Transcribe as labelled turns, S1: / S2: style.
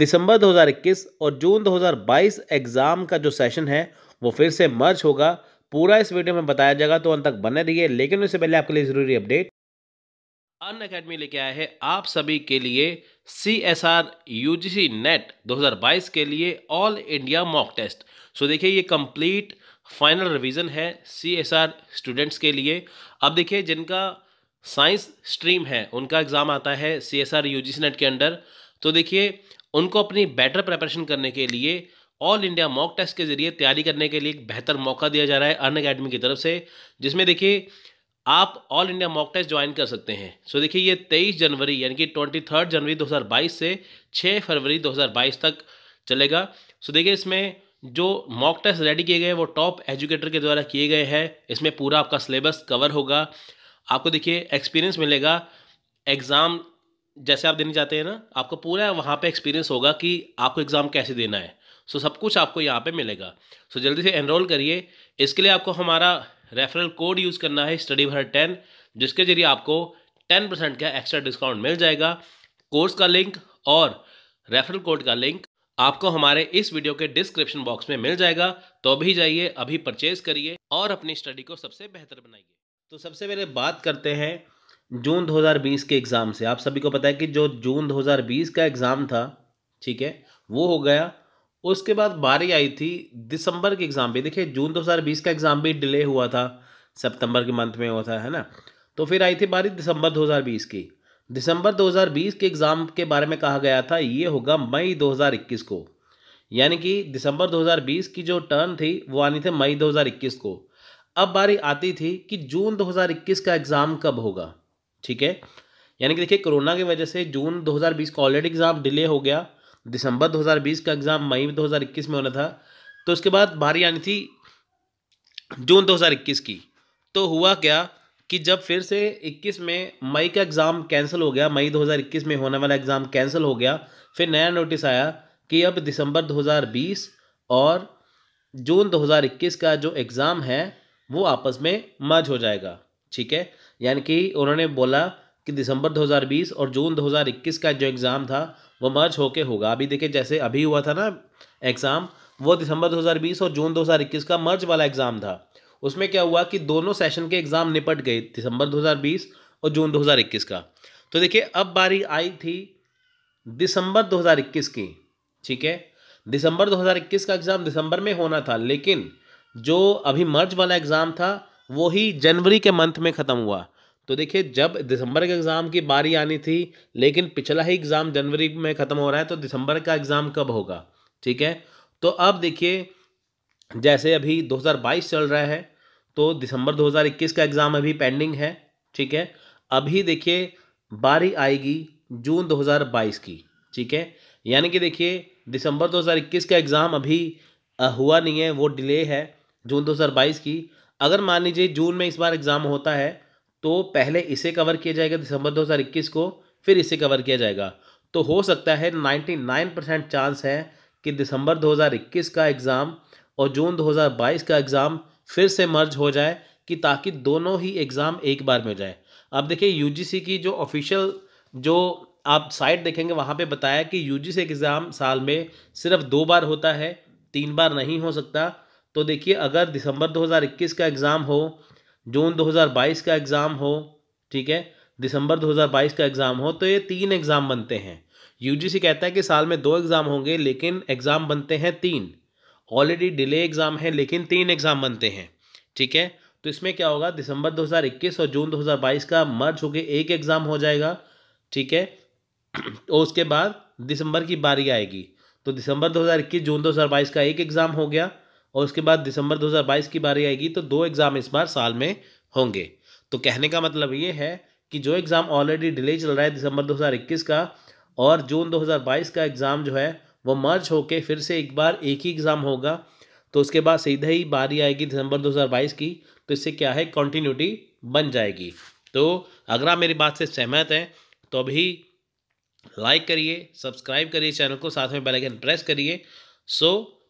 S1: दिसंबर 2021 और जून 2022 एग्ज़ाम का जो सेशन है वो फिर से मर्ज होगा पूरा इस वीडियो में बताया जाएगा तो अंत तक बने रहिए लेकिन उससे पहले आपके लिए ज़रूरी अपडेट अन अकेडमी लेके आया है आप सभी के लिए C S R U G C NET दो हज़ार बाईस के लिए all India mock test so देखिए ये कंप्लीट फाइनल रिवीजन है सी एस आर स्टूडेंट्स के लिए अब देखिए जिनका साइंस स्ट्रीम है उनका एग्ज़ाम आता है C S R U G C NET के अंडर तो देखिए उनको अपनी बेटर प्रेपरेशन करने के लिए ऑल इंडिया मॉक टेस्ट के जरिए तैयारी करने के लिए एक बेहतर मौका दिया जा रहा है अर्न अकेडमी की तरफ से जिसमें देखिए आप all India mock test join कर सकते हैं सो देखिए ये तेईस जनवरी यानी कि ट्वेंटी थर्ड जनवरी 2022 से 6 फरवरी 2022 तक चलेगा सो देखिए इसमें जो मॉक टेस्ट रेडी किए गए वो टॉप एजुकेटर के द्वारा किए गए हैं इसमें पूरा आपका सिलेबस कवर होगा आपको देखिए एक्सपीरियंस मिलेगा एग्ज़ाम जैसे आप देने जाते हैं ना आपको पूरा वहाँ पे एक्सपीरियंस होगा कि आपको एग्ज़ाम कैसे देना है सो सब कुछ आपको यहाँ पे मिलेगा सो जल्दी से एनरोल करिए इसके लिए आपको हमारा रेफरल कोड यूज़ करना है स्टडी भर टेन जिसके जरिए आपको टेन परसेंट का एक्स्ट्रा डिस्काउंट मिल जाएगा कोर्स का लिंक और रेफरल कोड का लिंक आपको हमारे इस वीडियो के डिस्क्रिप्शन बॉक्स में मिल जाएगा तो अभी जाइए अभी परचेज करिए और अपनी स्टडी को सबसे बेहतर बनाइए तो सबसे पहले बात करते हैं जून 2020 के एग्ज़ाम से आप सभी को पता है कि जो जून 2020 का एग्ज़ाम था ठीक है वो हो गया उसके बाद बारी आई थी दिसंबर के एग्ज़ाम भी देखिए जून 2020 का एग्ज़ाम भी डिले हुआ था सितंबर के मंथ में हुआ था है ना तो फिर आई थी बारी दिसंबर 2020 की दिसंबर 2020 के एग्ज़ाम के बारे में कहा गया था ये होगा मई दो को यानी कि दिसंबर दो की जो टर्न थी वो आनी थी मई दो को अब बारी आती थी कि जून 2021 का एग्ज़ाम कब होगा ठीक है यानी कि देखिए कोरोना की वजह से जून 2020 का ऑलरेडी एग्ज़ाम डिले हो गया दिसंबर 2020 का एग्ज़ाम मई 2021 में होना था तो उसके बाद बारी आनी थी जून 2021 की तो हुआ क्या कि जब फिर से 21 में मई का एग्ज़ाम कैंसिल हो गया मई 2021 में होने वाला एग्ज़ाम कैंसिल हो गया फिर नया नोटिस आया कि अब दिसंबर 2020 और जून 2021 का जो एग्ज़ाम है वो आपस में मर्ज हो जाएगा ठीक है यानी कि उन्होंने बोला कि दिसंबर 2020 और जून 2021 का जो एग्ज़ाम था वो मर्ज होके होगा अभी देखिए जैसे अभी हुआ था ना एग्ज़ाम वो दिसंबर 2020 और जून 2021 का मर्ज वाला एग्ज़ाम था उसमें क्या हुआ कि दोनों सेशन के एग्ज़ाम निपट गए दिसंबर 2020 और जून 2021 का तो देखिए अब बारी आई थी दिसंबर 2021 की ठीक है दिसंबर 2021 का एग्ज़ाम दिसंबर में होना था लेकिन जो अभी मर्ज वाला एग्ज़ाम था वो ही जनवरी के मंथ में ख़त्म हुआ तो देखिए जब दिसंबर के एग्ज़ाम की बारी आनी थी लेकिन पिछला ही एग्ज़ाम जनवरी में ख़त्म हो रहा है तो दिसंबर का एग्ज़ाम कब होगा ठीक है तो अब देखिए जैसे अभी 2022 चल रहा है तो दिसंबर 2021 का एग्ज़ाम अभी पेंडिंग है ठीक है अभी देखिए बारी आएगी जून 2022 की ठीक है यानी कि देखिए दिसंबर 2021 का एग्ज़ाम अभी हुआ नहीं है वो डिले है जून 2022 की अगर मान लीजिए जून में इस बार एग्ज़ाम होता है तो पहले इसे कवर किया जाएगा दिसंबर 2021 को फिर इसे कवर किया जाएगा तो हो सकता है 99 परसेंट चांस है कि दिसंबर 2021 का एग्ज़ाम और जून 2022 का एग्ज़ाम फिर से मर्ज हो जाए कि ताकि दोनों ही एग्ज़ाम एक बार में हो जाए अब देखिए यूजीसी की जो ऑफिशियल जो आप साइट देखेंगे वहाँ पर बताया कि यू जी एग्ज़ाम साल में सिर्फ दो बार होता है तीन बार नहीं हो सकता तो देखिए अगर दिसंबर 2021 का एग्ज़ाम हो जून 2022 का एग्ज़ाम हो ठीक है दिसंबर 2022 का एग्ज़ाम हो तो ये तीन एग्ज़ाम बनते हैं यूजीसी कहता है कि साल में दो एग्ज़ाम होंगे लेकिन एग्ज़ाम बनते हैं तीन ऑलरेडी डिले एग्ज़ाम है लेकिन तीन एग्ज़ाम बनते हैं ठीक है तो इसमें क्या होगा दिसंबर 2021 और जून 2022 का मर्ज होकर एक एग्ज़ाम हो जाएगा ठीक है और उसके बाद दिसंबर की बारी आएगी तो दिसंबर 2021 जून 2022 का एक एग्ज़ाम हो गया और उसके बाद दिसंबर 2022 की बारी आएगी तो दो एग्ज़ाम इस बार साल में होंगे तो कहने का मतलब ये है कि जो एग्ज़ाम ऑलरेडी डिले चल रहा है दिसंबर 2021 का और जून 2022 का एग्ज़ाम जो है वो मर्ज होके फिर से एक बार एक ही एग्ज़ाम होगा तो उसके बाद सीधा ही बारी आएगी दिसंबर 2022 की तो इससे क्या है कॉन्टीन्यूटी बन जाएगी तो अगर आप मेरी बात से सहमत हैं तो अभी लाइक करिए सब्सक्राइब करिए चैनल को साथ में बेल आइकन प्रेस करिए सो so,